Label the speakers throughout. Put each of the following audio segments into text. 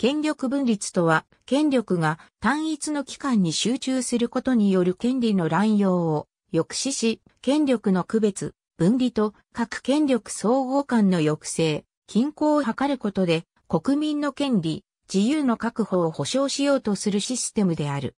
Speaker 1: 権力分立とは、権力が単一の機関に集中することによる権利の乱用を抑止し、権力の区別、分離と各権力総合間の抑制、均衡を図ることで、国民の権利、自由の確保を保障しようとするシステムである。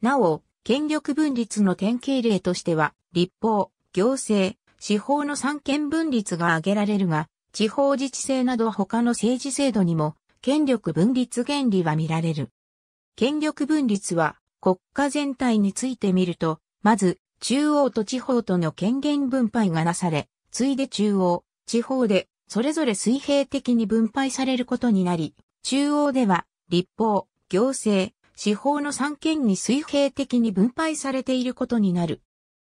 Speaker 1: なお、権力分立の典型例としては、立法、行政、司法の三権分立が挙げられるが、地方自治制など他の政治制度にも権力分立原理は見られる。権力分立は国家全体について見ると、まず中央と地方との権限分配がなされ、ついで中央、地方でそれぞれ水平的に分配されることになり、中央では立法、行政、司法の三権に水平的に分配されていることになる。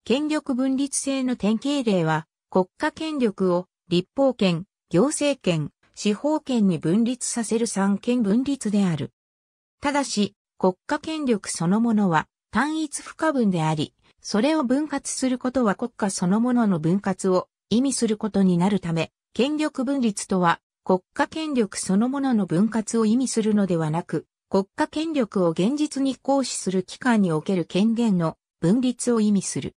Speaker 1: 権力分立制の典型例は、国家権力を立法権、行政権、司法権に分立させる三権分立である。ただし、国家権力そのものは単一不可分であり、それを分割することは国家そのものの分割を意味することになるため、権力分立とは国家権力そのものの分割を意味するのではなく、国家権力を現実に行使する機関における権限の分立を意味する。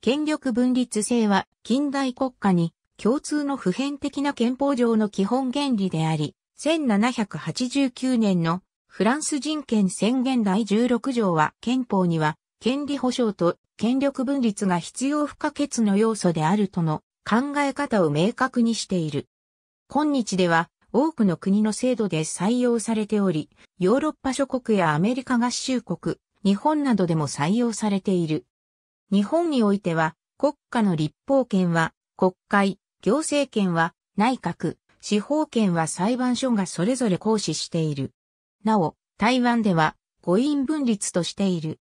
Speaker 1: 権力分立制は近代国家に共通の普遍的な憲法上の基本原理であり、1789年のフランス人権宣言第16条は憲法には権利保障と権力分立が必要不可欠の要素であるとの考え方を明確にしている。今日では多くの国の制度で採用されており、ヨーロッパ諸国やアメリカ合衆国、日本などでも採用されている。日本においては国家の立法権は国会、行政権は内閣、司法権は裁判所がそれぞれ行使している。なお、台湾では誤因分立としている。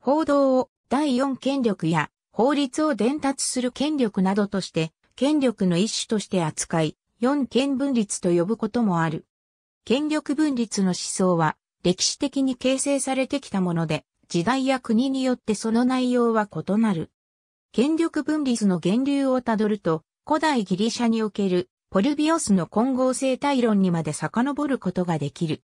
Speaker 1: 報道を第4権力や法律を伝達する権力などとして、権力の一種として扱い、4権分立と呼ぶこともある。権力分立の思想は、歴史的に形成されてきたもので、時代や国によってその内容は異なる。権力分立の源流をたどると、古代ギリシャにおけるポルビオスの混合生態論にまで遡ることができる。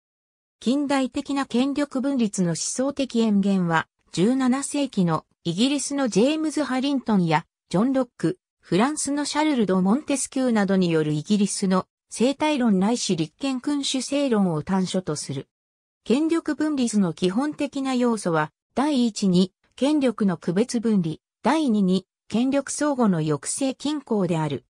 Speaker 1: 近代的な権力分立の思想的淵源は、17世紀のイギリスのジェームズ・ハリントンやジョン・ロック、フランスのシャルル・ド・モンテスキューなどによるイギリスの生態論ないし立憲君主制論を端緒とする。権力分立の基本的な要素は、第1に、権力の区別分離、第2に、権力相互の抑制均衡である。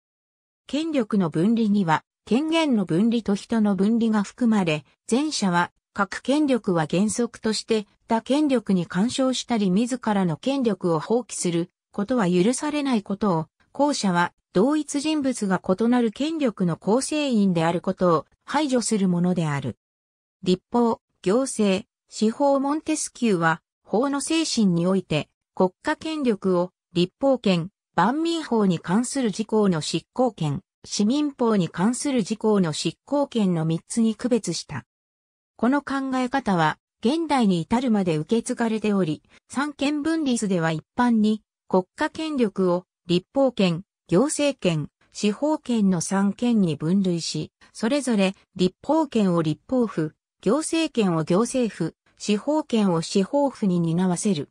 Speaker 1: 権力の分離には、権限の分離と人の分離が含まれ、前者は、各権力は原則として、他権力に干渉したり自らの権力を放棄することは許されないことを、後者は、同一人物が異なる権力の構成員であることを排除するものである。立法、行政、司法モンテスキューは、法の精神において、国家権力を立法権、万民法に関する事項の執行権、市民法に関する事項の執行権の3つに区別した。この考え方は、現代に至るまで受け継がれており、三権分立では一般に、国家権力を立法権、行政権、司法権の三権に分類し、それぞれ立法権を立法府、行政権を行政府、司法権を司法府に担わせる。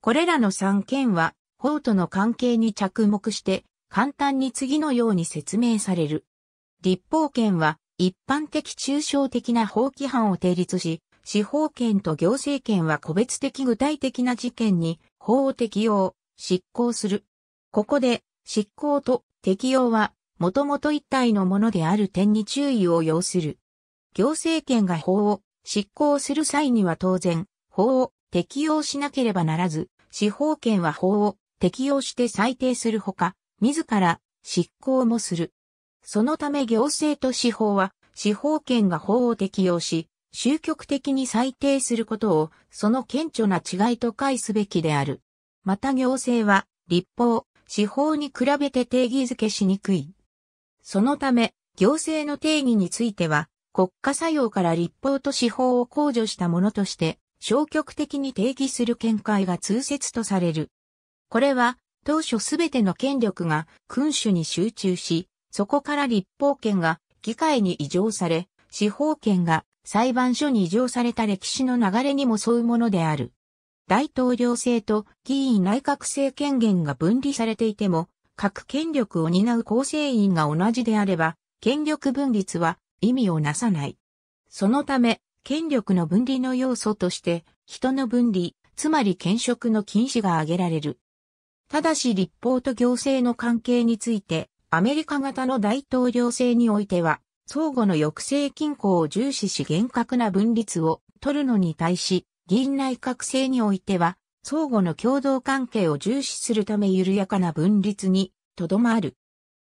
Speaker 1: これらの三権は法との関係に着目して簡単に次のように説明される。立法権は一般的抽象的な法規範を定立し、司法権と行政権は個別的具体的な事件に法を適用、執行する。ここで執行と適用はもともと一体のものである点に注意を要する。行政権が法を執行する際には当然、法を適用しなければならず、司法権は法を適用して裁定するほか、自ら執行もする。そのため行政と司法は、司法権が法を適用し、終局的に裁定することを、その顕著な違いと解すべきである。また行政は、立法、司法に比べて定義づけしにくい。そのため、行政の定義については、国家作用から立法と司法を控除したものとして、消極的に定義する見解が通説とされる。これは当初すべての権力が君主に集中し、そこから立法権が議会に移譲され、司法権が裁判所に移譲された歴史の流れにも沿うものである。大統領制と議員内閣制権限が分離されていても、各権力を担う構成員が同じであれば、権力分立は意味をなさない。そのため、権力の分離の要素として、人の分離、つまり権職の禁止が挙げられる。ただし立法と行政の関係について、アメリカ型の大統領制においては、相互の抑制均衡を重視し厳格な分立を取るのに対し、議員内閣制においては、相互の共同関係を重視するため緩やかな分立にとどまる。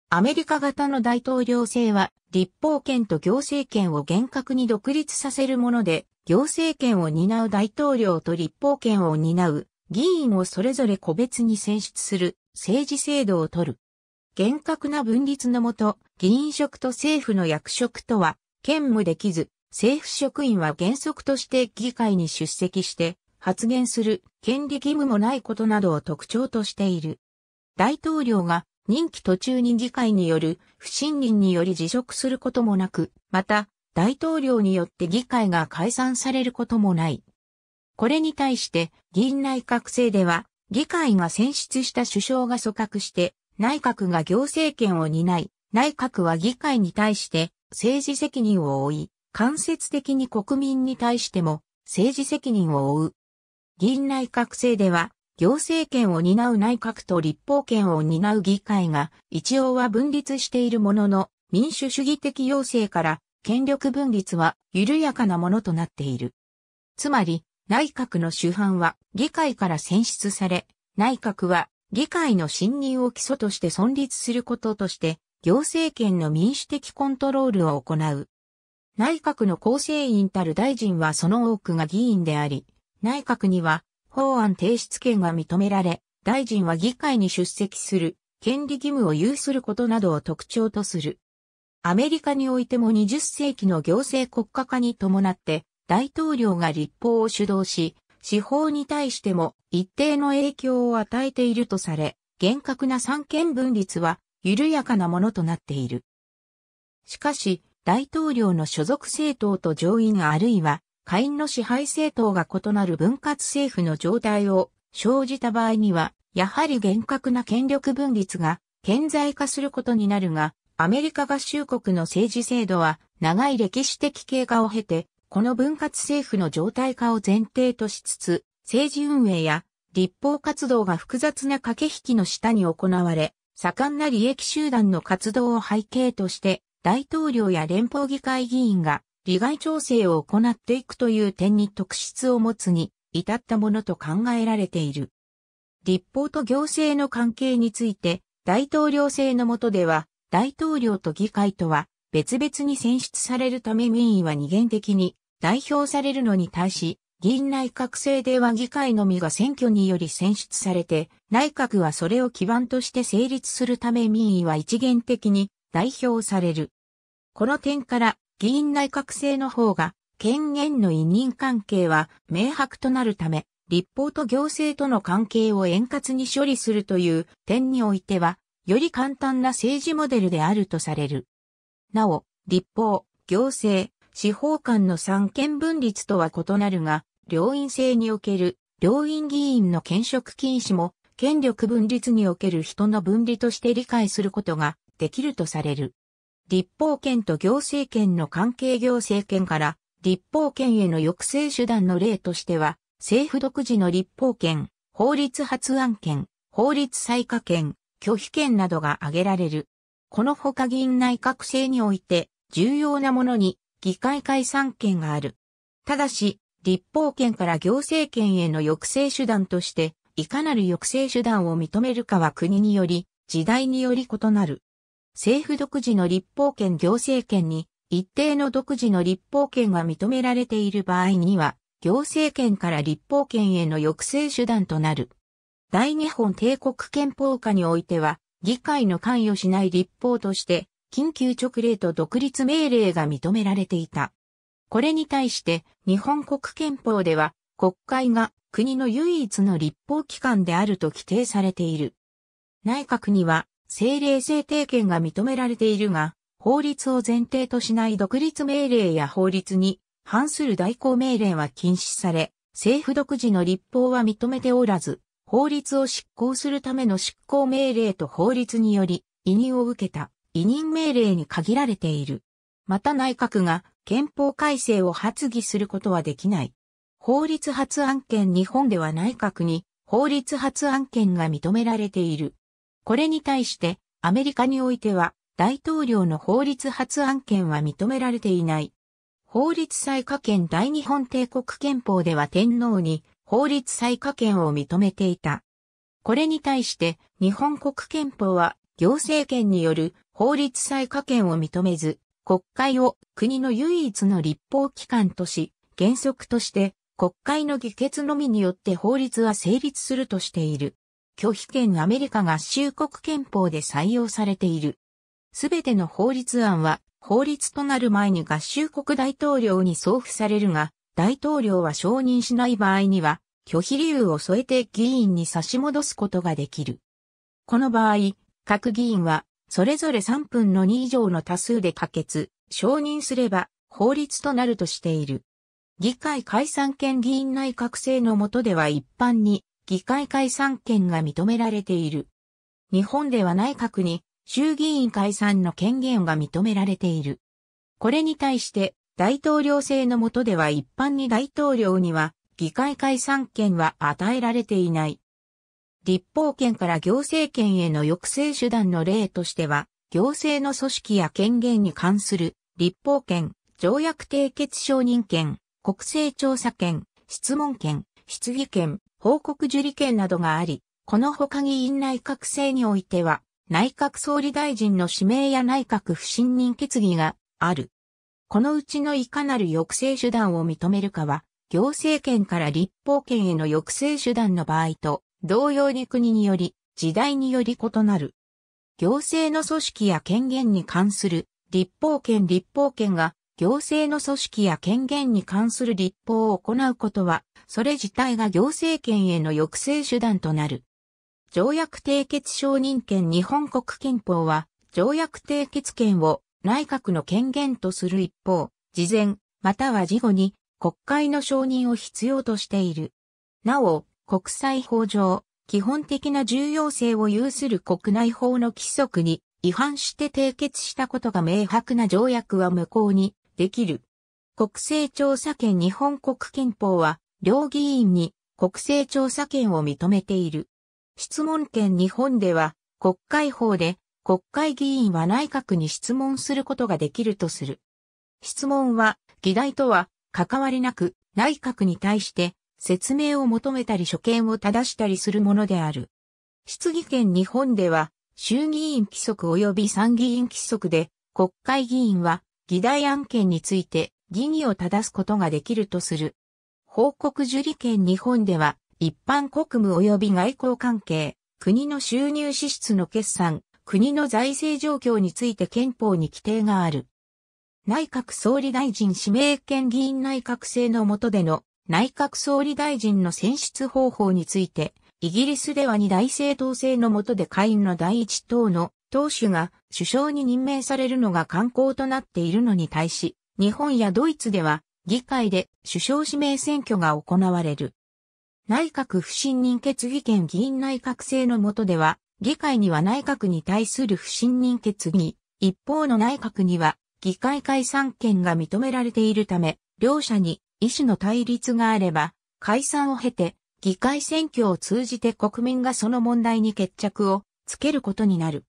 Speaker 1: アメリカ型の大統領制は、立法権と行政権を厳格に独立させるもので、行政権を担う大統領と立法権を担う議員をそれぞれ個別に選出する政治制度をとる。厳格な分立のもと、議員職と政府の役職とは兼務できず、政府職員は原則として議会に出席して発言する権利義務もないことなどを特徴としている。大統領が任期途中に議会による不信任により辞職することもなく、また大統領によって議会が解散されることもない。これに対して、議員内閣制では、議会が選出した首相が組閣して、内閣が行政権を担い、内閣は議会に対して政治責任を負い、間接的に国民に対しても政治責任を負う。議員内閣制では、行政権を担う内閣と立法権を担う議会が一応は分立しているものの、民主主義的要請から権力分立は緩やかなものとなっている。つまり、内閣の主犯は議会から選出され、内閣は議会の信任を基礎として存立することとして、行政権の民主的コントロールを行う。内閣の構成員たる大臣はその多くが議員であり、内閣には法案提出権が認められ、大臣は議会に出席する、権利義務を有することなどを特徴とする。アメリカにおいても20世紀の行政国家化に伴って、大統領が立法を主導し、司法に対しても一定の影響を与えているとされ、厳格な三権分立は緩やかなものとなっている。しかし、大統領の所属政党と上院あるいは下院の支配政党が異なる分割政府の状態を生じた場合には、やはり厳格な権力分立が顕在化することになるが、アメリカ合衆国の政治制度は長い歴史的経過を経てこの分割政府の状態化を前提としつつ、政治運営や立法活動が複雑な駆け引きの下に行われ、盛んな利益集団の活動を背景として、大統領や連邦議会議員が利害調整を行っていくという点に特質を持つに至ったものと考えられている。立法と行政の関係について、大統領制の下では、大統領と議会とは別々に選出されるため民意は二元的に代表されるのに対し、議院内閣制では議会のみが選挙により選出されて、内閣はそれを基盤として成立するため民意は一元的に代表される。この点から、議院内閣制の方が、権限の委任関係は明白となるため、立法と行政との関係を円滑に処理するという点においては、より簡単な政治モデルであるとされる。なお、立法、行政、司法官の三権分立とは異なるが、両院制における両院議員の兼職禁止も、権力分立における人の分離として理解することができるとされる。立法権と行政権の関係行政権から、立法権への抑制手段の例としては、政府独自の立法権、法律発案権、法律採可権、拒否権などが挙げられる。この他議院内閣制において重要なものに議会解散権がある。ただし、立法権から行政権への抑制手段として、いかなる抑制手段を認めるかは国により、時代により異なる。政府独自の立法権行政権に、一定の独自の立法権が認められている場合には、行政権から立法権への抑制手段となる。第二本帝国憲法下においては、議会の関与しない立法として、緊急直令と独立命令が認められていた。これに対して日本国憲法では国会が国の唯一の立法機関であると規定されている。内閣には政令制定権が認められているが、法律を前提としない独立命令や法律に反する代行命令は禁止され、政府独自の立法は認めておらず、法律を執行するための執行命令と法律により委任を受けた委任命令に限られている。また内閣が憲法改正を発議することはできない。法律発案権日本では内閣に法律発案権が認められている。これに対してアメリカにおいては大統領の法律発案権は認められていない。法律裁可権大日本帝国憲法では天皇に法律再可権を認めていた。これに対して日本国憲法は行政権による法律再可権を認めず、国会を国の唯一の立法機関とし、原則として国会の議決のみによって法律は成立するとしている。拒否権アメリカ合衆国憲法で採用されている。すべての法律案は法律となる前に合衆国大統領に送付されるが、大統領は承認しない場合には、拒否理由を添えて議員に差し戻すことができる。この場合、各議員は、それぞれ3分の2以上の多数で可決、承認すれば、法律となるとしている。議会解散権議員内閣制の下では一般に、議会解散権が認められている。日本では内閣に、衆議院解散の権限が認められている。これに対して、大統領制の下では一般に大統領には議会解散権は与えられていない。立法権から行政権への抑制手段の例としては、行政の組織や権限に関する立法権、条約締結承認権、国勢調査権、質問権、質疑権、報告受理権などがあり、この他議院内閣制においては、内閣総理大臣の指名や内閣不信任決議がある。このうちのいかなる抑制手段を認めるかは、行政権から立法権への抑制手段の場合と、同様に国により、時代により異なる。行政の組織や権限に関する立法権立法権が行政の組織や権限に関する立法を行うことは、それ自体が行政権への抑制手段となる。条約締結承認権日本国憲法は、条約締結権を内閣の権限とする一方、事前、または事後に国会の承認を必要としている。なお、国際法上、基本的な重要性を有する国内法の規則に違反して締結したことが明白な条約は無効にできる。国勢調査権日本国憲法は、両議員に国勢調査権を認めている。質問権日本では、国会法で国会議員は内閣に質問することができるとする。質問は、議題とは関わりなく内閣に対して説明を求めたり所見を正したりするものである。質疑権日本では衆議院規則及び参議院規則で国会議員は議題案件について疑義を正すことができるとする。報告受理権日本では一般国務及び外交関係、国の収入支出の決算、国の財政状況について憲法に規定がある。内閣総理大臣指名権議員内閣制の下での内閣総理大臣の選出方法について、イギリスでは二大政党制の下で下院の第一党の党首が首相に任命されるのが慣行となっているのに対し、日本やドイツでは議会で首相指名選挙が行われる。内閣不信任決議権議員内閣制の下では、議会には内閣に対する不信任決議、一方の内閣には議会解散権が認められているため、両者に意思の対立があれば、解散を経て議会選挙を通じて国民がその問題に決着をつけることになる。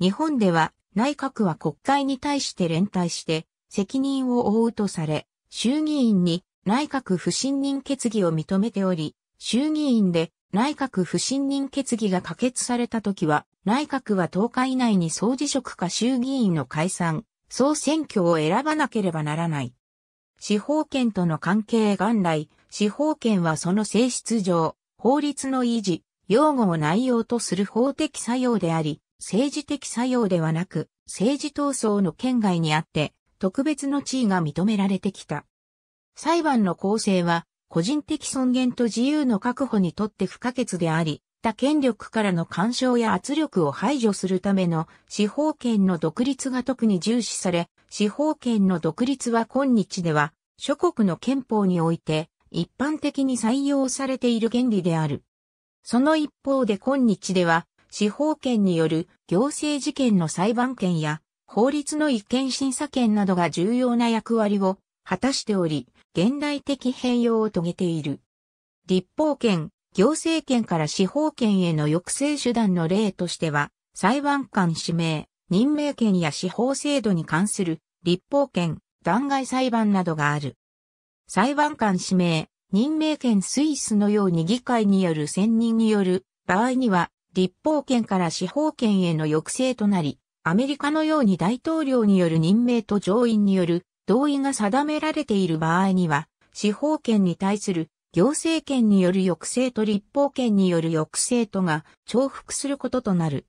Speaker 1: 日本では内閣は国会に対して連帯して責任を負うとされ、衆議院に内閣不信任決議を認めており、衆議院で内閣不信任決議が可決された時は、内閣は10日以内に総辞職か衆議院の解散、総選挙を選ばなければならない。司法権との関係元来、司法権はその性質上、法律の維持、擁護を内容とする法的作用であり、政治的作用ではなく、政治闘争の圏外にあって、特別の地位が認められてきた。裁判の構成は、個人的尊厳と自由の確保にとって不可欠であり、他権力からの干渉や圧力を排除するための司法権の独立が特に重視され、司法権の独立は今日では諸国の憲法において一般的に採用されている原理である。その一方で今日では司法権による行政事件の裁判権や法律の一見審査権などが重要な役割を果たしており、現代的変容を遂げている。立法権、行政権から司法権への抑制手段の例としては、裁判官指名、任命権や司法制度に関する立法権、弾劾裁判などがある。裁判官指名、任命権スイスのように議会による選任による場合には、立法権から司法権への抑制となり、アメリカのように大統領による任命と上院による同意が定められている場合には、司法権に対する行政権による抑制と立法権による抑制とが重複することとなる。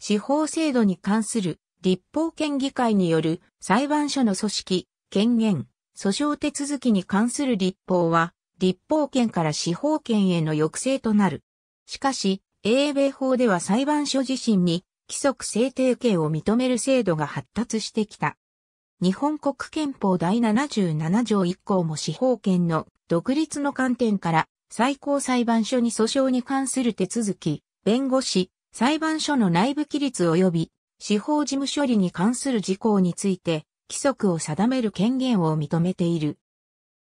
Speaker 1: 司法制度に関する立法権議会による裁判所の組織、権限、訴訟手続きに関する立法は、立法権から司法権への抑制となる。しかし、英米法では裁判所自身に規則制定権を認める制度が発達してきた。日本国憲法第77条1項も司法権の独立の観点から最高裁判所に訴訟に関する手続き、弁護士、裁判所の内部規律及び司法事務処理に関する事項について規則を定める権限を認めている。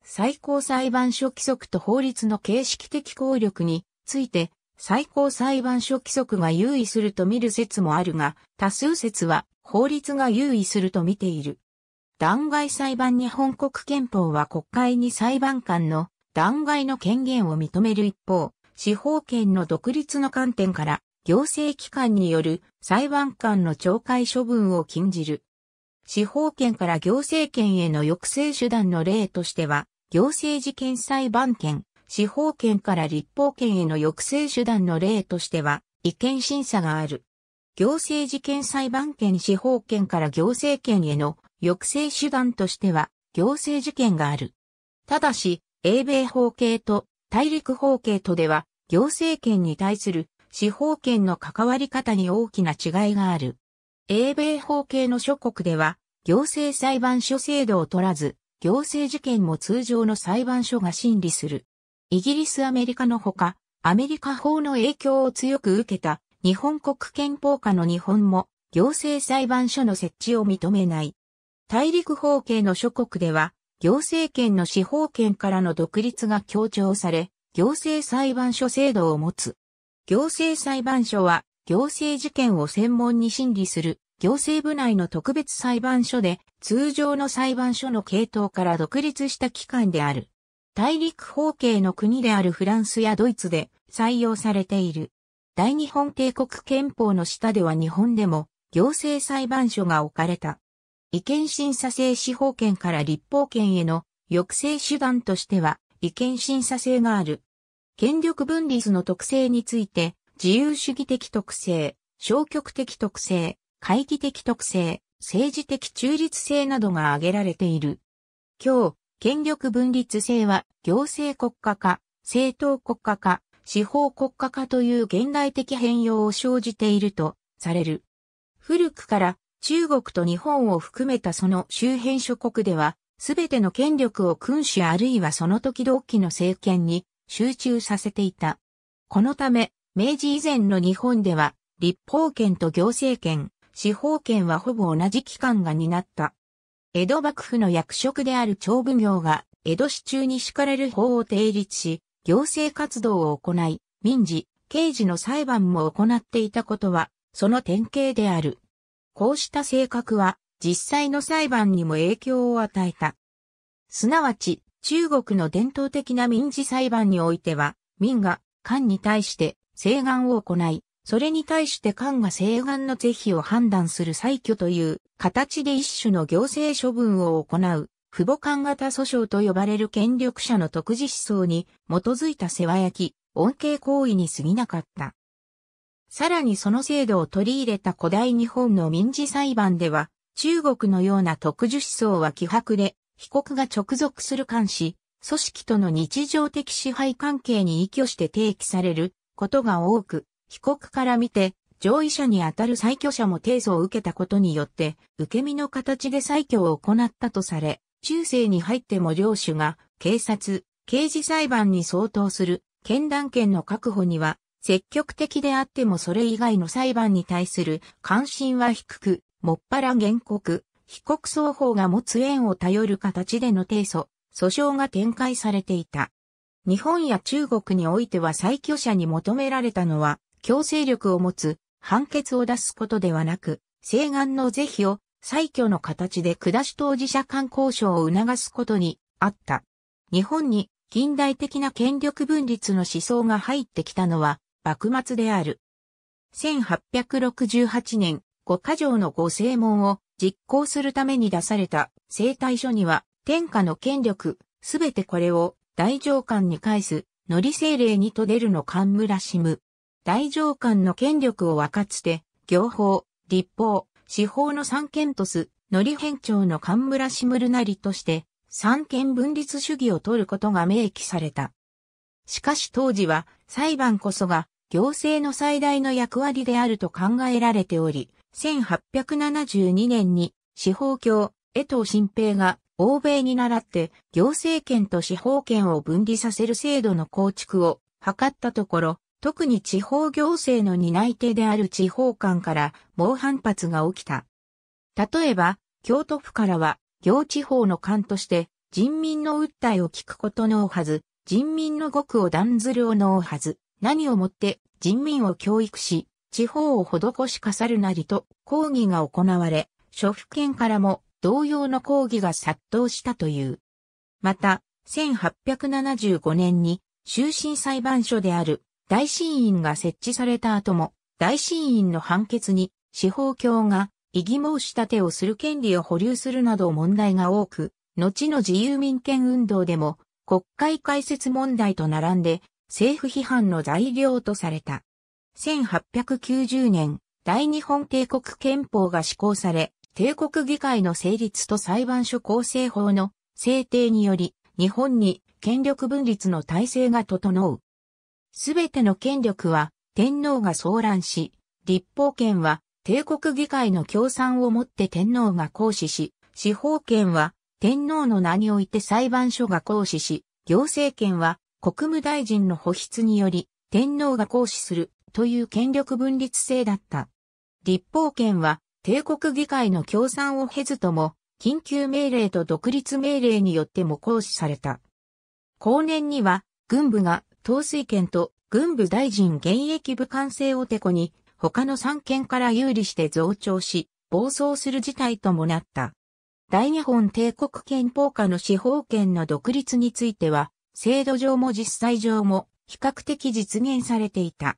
Speaker 1: 最高裁判所規則と法律の形式的効力について最高裁判所規則が優位すると見る説もあるが、多数説は法律が優位すると見ている。弾劾裁判日本国憲法は国会に裁判官の弾劾の権限を認める一方、司法権の独立の観点から行政機関による裁判官の懲戒処分を禁じる。司法権から行政権への抑制手段の例としては、行政事件裁判権、司法権から立法権への抑制手段の例としては、違憲審査がある。行政事件裁判権司法権から行政権への抑制手段としては行政事件がある。ただし、英米法系と大陸法系とでは行政権に対する司法権の関わり方に大きな違いがある。英米法系の諸国では行政裁判所制度を取らず、行政事件も通常の裁判所が審理する。イギリスアメリカのほか、アメリカ法の影響を強く受けた日本国憲法下の日本も行政裁判所の設置を認めない。大陸方形の諸国では、行政権の司法権からの独立が強調され、行政裁判所制度を持つ。行政裁判所は、行政事件を専門に審理する、行政部内の特別裁判所で、通常の裁判所の系統から独立した機関である。大陸方形の国であるフランスやドイツで採用されている。大日本帝国憲法の下では日本でも行政裁判所が置かれた。違憲審査制司法権から立法権への抑制手段としては違憲審査制がある。権力分立の特性について、自由主義的特性、消極的特性、会議的特性、政治的中立性などが挙げられている。今日、権力分立制は行政国家化、政党国家化、司法国家化という現代的変容を生じているとされる。古くから中国と日本を含めたその周辺諸国では、すべての権力を君主あるいはその時々の政権に集中させていた。このため、明治以前の日本では、立法権と行政権、司法権はほぼ同じ機関が担った。江戸幕府の役職である長奉行が、江戸市中に敷かれる法を定立し、行政活動を行い、民事、刑事の裁判も行っていたことは、その典型である。こうした性格は実際の裁判にも影響を与えた。すなわち、中国の伝統的な民事裁判においては、民が官に対して請願を行い、それに対して官が請願の是非を判断する裁挙という形で一種の行政処分を行う、父母官型訴訟と呼ばれる権力者の特殊思想に基づいた世話焼き、恩恵行為に過ぎなかった。さらにその制度を取り入れた古代日本の民事裁判では、中国のような特殊思想は希薄で、被告が直属する監視、組織との日常的支配関係に依拠して提起されることが多く、被告から見て、上位者にあたる再挙者も提訴を受けたことによって、受け身の形で再挙を行ったとされ、中世に入っても領主が警察、刑事裁判に相当する、検断権の確保には積極的であってもそれ以外の裁判に対する関心は低く、もっぱら原告、被告双方が持つ縁を頼る形での提訴、訴訟が展開されていた。日本や中国においては再挙者に求められたのは、強制力を持つ判決を出すことではなく、請願の是非を再挙の形で下し当事者間交渉を促すことにあった。日本に近代的な権力分立の思想が入ってきたのは、幕末である。1868年、五箇条の五正門を実行するために出された生態書には、天下の権力、すべてこれを大上官に返す、のり精霊にと出るの官村しむ。大上官の権力を分かつて、行法、立法、司法の三権とす、のり編長の官村しむるなりとして、三権分立主義を取ることが明記された。しかし当時は裁判こそが行政の最大の役割であると考えられており、1872年に司法教、江藤新平が欧米に倣って行政権と司法権を分離させる制度の構築を図ったところ、特に地方行政の担い手である地方官から猛反発が起きた。例えば、京都府からは、行地方の官として人民の訴えを聞くことのおはず、人民の獄を断ずるをのおはず、何をもって人民を教育し、地方を施しかさるなりと抗議が行われ、諸府県からも同様の抗議が殺到したという。また、1875年に終身裁判所である大審院が設置された後も、大審院の判決に司法卿が異議申し立てをする権利を保留するなど問題が多く、後の自由民権運動でも国会開設問題と並んで政府批判の材料とされた。1890年、大日本帝国憲法が施行され、帝国議会の成立と裁判所構成法の制定により、日本に権力分立の体制が整う。すべての権力は天皇が騒乱し、立法権は帝国議会の協賛をもって天皇が行使し、司法権は天皇の名において裁判所が行使し、行政権は国務大臣の保筆により、天皇が行使するという権力分立制だった。立法権は、帝国議会の協賛を経ずとも、緊急命令と独立命令によっても行使された。後年には、軍部が、統帥権と軍部大臣現役部官制をてこに、他の三権から有利して増長し、暴走する事態ともなった。大日本帝国憲法下の司法権の独立については、制度上も実際上も比較的実現されていた。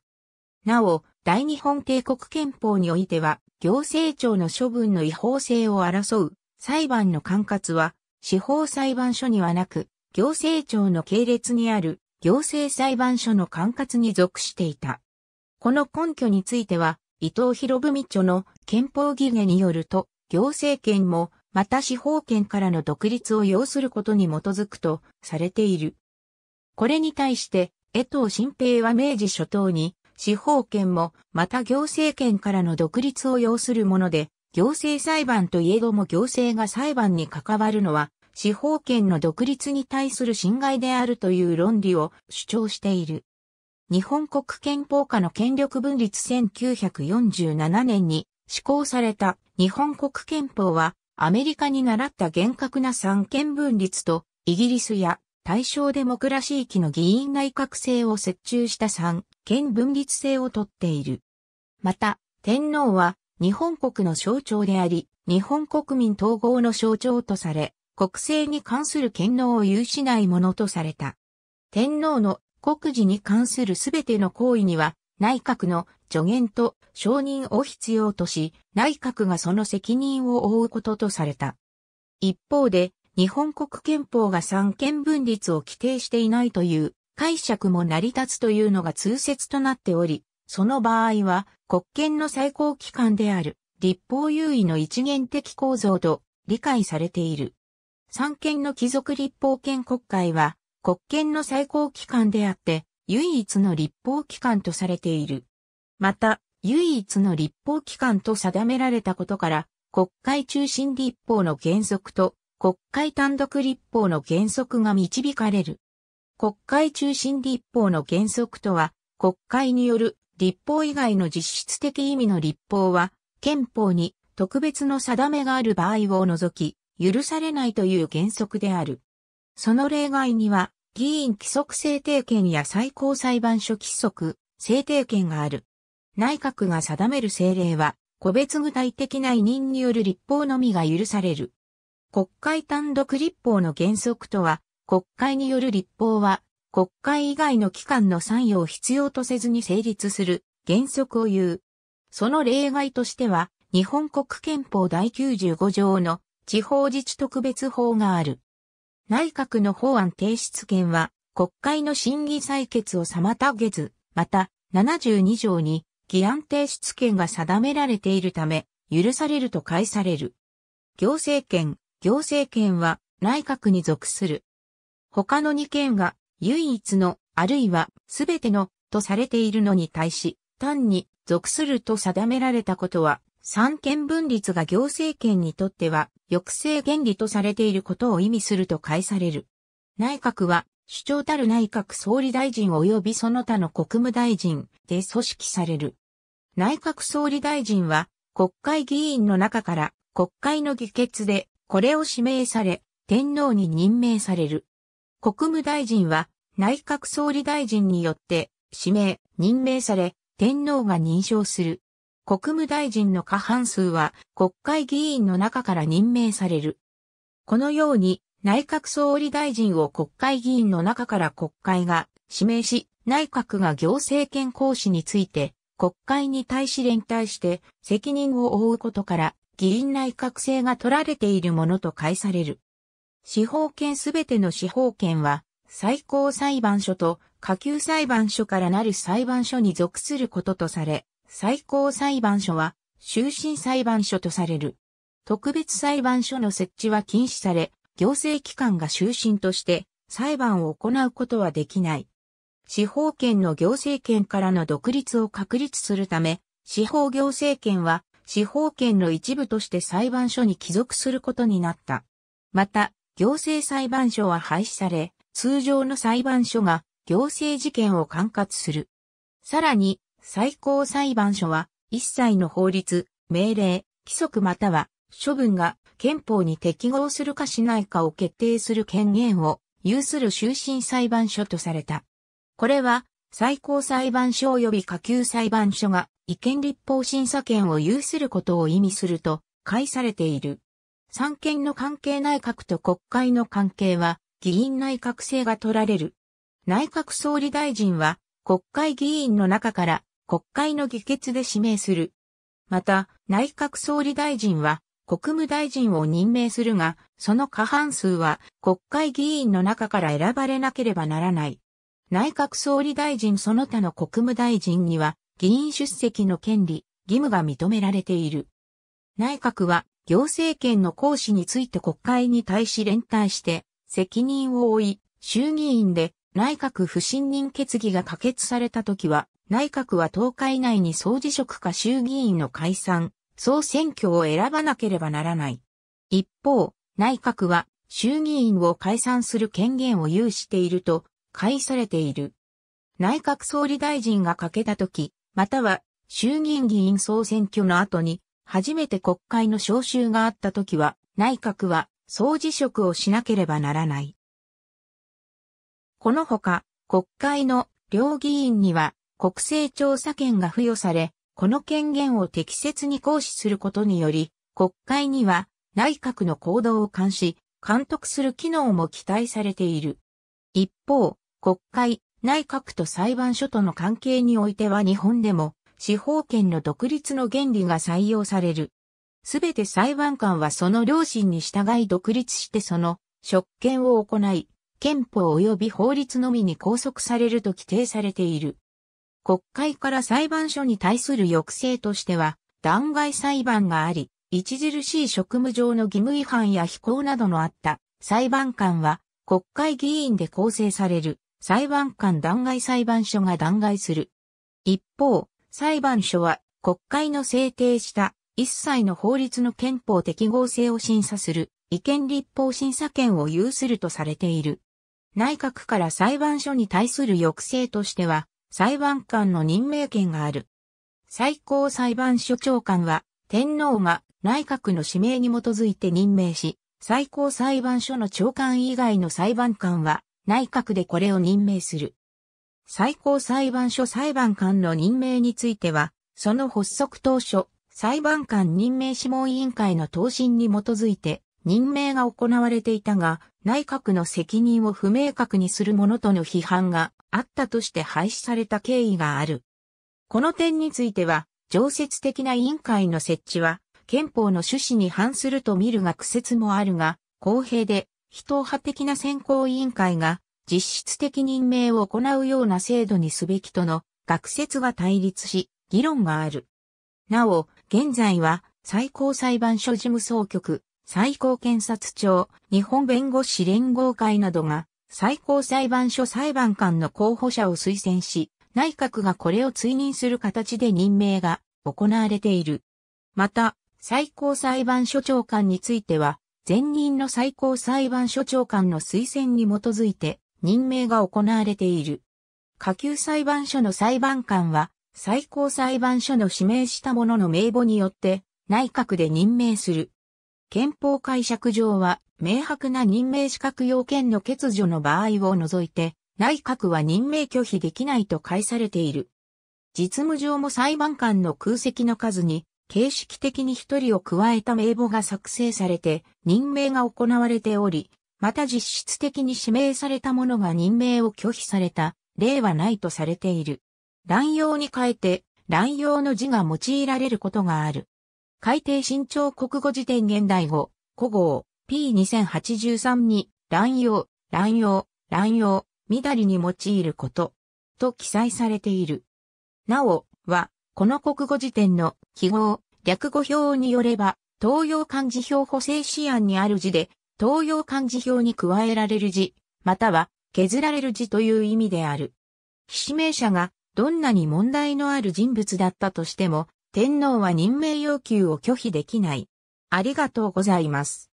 Speaker 1: なお、大日本帝国憲法においては、行政庁の処分の違法性を争う裁判の管轄は、司法裁判所にはなく、行政庁の系列にある行政裁判所の管轄に属していた。この根拠については、伊藤博文著の憲法議義によると、行政権も、また司法権からの独立を要することに基づくとされている。これに対して、江藤新平は明治初頭に、司法権も、また行政権からの独立を要するもので、行政裁判といえども行政が裁判に関わるのは、司法権の独立に対する侵害であるという論理を主張している。日本国憲法下の権力分立1947年に施行された日本国憲法はアメリカに習った厳格な三権分立とイギリスや大正デモクラシー期の議員内閣制を設中した三権分立制をとっている。また、天皇は日本国の象徴であり、日本国民統合の象徴とされ、国政に関する権能を有しないものとされた。天皇の国事に関するすべての行為には、内閣の助言と承認を必要とし、内閣がその責任を負うこととされた。一方で、日本国憲法が三権分立を規定していないという解釈も成り立つというのが通説となっており、その場合は国権の最高機関である立法優位の一元的構造と理解されている。三権の貴族立法権国会は国権の最高機関であって唯一の立法機関とされている。また、唯一の立法機関と定められたことから、国会中心立法の原則と国会単独立法の原則が導かれる。国会中心立法の原則とは、国会による立法以外の実質的意味の立法は、憲法に特別の定めがある場合を除き、許されないという原則である。その例外には、議員規則制定権や最高裁判所規則、制定権がある。内閣が定める政令は、個別具体的な委任による立法のみが許される。国会単独立法の原則とは、国会による立法は、国会以外の機関の参与を必要とせずに成立する原則を言う。その例外としては、日本国憲法第95条の地方自治特別法がある。内閣の法案提出権は、国会の審議採決を妨げず、また、72条に、議案提出権が定められているため、許されると解される。行政権、行政権は内閣に属する。他の2県が唯一のあるいは全てのとされているのに対し、単に属すると定められたことは、三権分立が行政権にとっては抑制原理とされていることを意味すると解される。内閣は首長たる内閣総理大臣及びその他の国務大臣で組織される。内閣総理大臣は国会議員の中から国会の議決でこれを指名され、天皇に任命される。国務大臣は内閣総理大臣によって指名、任命され、天皇が認証する。国務大臣の過半数は国会議員の中から任命される。このように内閣総理大臣を国会議員の中から国会が指名し、内閣が行政権行使について国会に対し連帯して責任を負うことから議員内閣制が取られているものと解される。司法権すべての司法権は、最高裁判所と下級裁判所からなる裁判所に属することとされ、最高裁判所は終身裁判所とされる。特別裁判所の設置は禁止され、行政機関が終身として裁判を行うことはできない。司法権の行政権からの独立を確立するため、司法行政権は司法権の一部として裁判所に帰属することになった。また、行政裁判所は廃止され、通常の裁判所が行政事件を管轄する。さらに、最高裁判所は一切の法律、命令、規則または処分が憲法に適合するかしないかを決定する権限を有する終身裁判所とされた。これは最高裁判所及び下級裁判所が違憲立法審査権を有することを意味すると解されている。三権の関係内閣と国会の関係は議員内閣制が取られる。内閣総理大臣は国会議員の中から国会の議決で指名する。また、内閣総理大臣は国務大臣を任命するが、その過半数は国会議員の中から選ばれなければならない。内閣総理大臣その他の国務大臣には議員出席の権利、義務が認められている。内閣は行政権の行使について国会に対し連帯して責任を負い、衆議院で内閣不信任決議が可決された時は、内閣は10日以内に総辞職か衆議院の解散、総選挙を選ばなければならない。一方、内閣は衆議院を解散する権限を有していると解されている。内閣総理大臣が欠けた時、または衆議院議員総選挙の後に初めて国会の召集があった時は内閣は総辞職をしなければならない。このほか国会の両議員には国政調査権が付与され、この権限を適切に行使することにより、国会には内閣の行動を監視、監督する機能も期待されている。一方、国会、内閣と裁判所との関係においては日本でも司法権の独立の原理が採用される。すべて裁判官はその良心に従い独立してその職権を行い、憲法及び法律のみに拘束されると規定されている。国会から裁判所に対する抑制としては、弾劾裁判があり、著しい職務上の義務違反や非行などのあった裁判官は国会議員で構成される。裁判官弾劾裁判所が弾劾する。一方、裁判所は国会の制定した一切の法律の憲法適合性を審査する違憲立法審査権を有するとされている。内閣から裁判所に対する抑制としては裁判官の任命権がある。最高裁判所長官は天皇が内閣の指名に基づいて任命し、最高裁判所の長官以外の裁判官は内閣でこれを任命する。最高裁判所裁判官の任命については、その発足当初、裁判官任命諮問委員会の答申に基づいて任命が行われていたが、内閣の責任を不明確にするものとの批判があったとして廃止された経緯がある。この点については、常設的な委員会の設置は、憲法の趣旨に反すると見るが苦説もあるが、公平で非党派的な選考委員会が実質的任命を行うような制度にすべきとの学説が対立し、議論がある。なお、現在は最高裁判所事務総局、最高検察庁、日本弁護士連合会などが最高裁判所裁判官の候補者を推薦し、内閣がこれを追認する形で任命が行われている。また、最高裁判所長官については、前任の最高裁判所長官の推薦に基づいて任命が行われている。下級裁判所の裁判官は最高裁判所の指名した者の名簿によって内閣で任命する。憲法解釈上は明白な任命資格要件の欠如の場合を除いて内閣は任命拒否できないと解されている。実務上も裁判官の空席の数に形式的に一人を加えた名簿が作成されて、任命が行われており、また実質的に指名された者が任命を拒否された例はないとされている。乱用に変えて、乱用の字が用いられることがある。改定新潮国語辞典現代語、古号 P2083 に、乱用、乱用、乱用、みだりに用いること、と記載されている。なお、は、この国語辞典の記号、略語表によれば、東洋漢字表補正試案にある字で、東洋漢字表に加えられる字、または削られる字という意味である。非指名者がどんなに問題のある人物だったとしても、天皇は任命要求を拒否できない。ありがとうございます。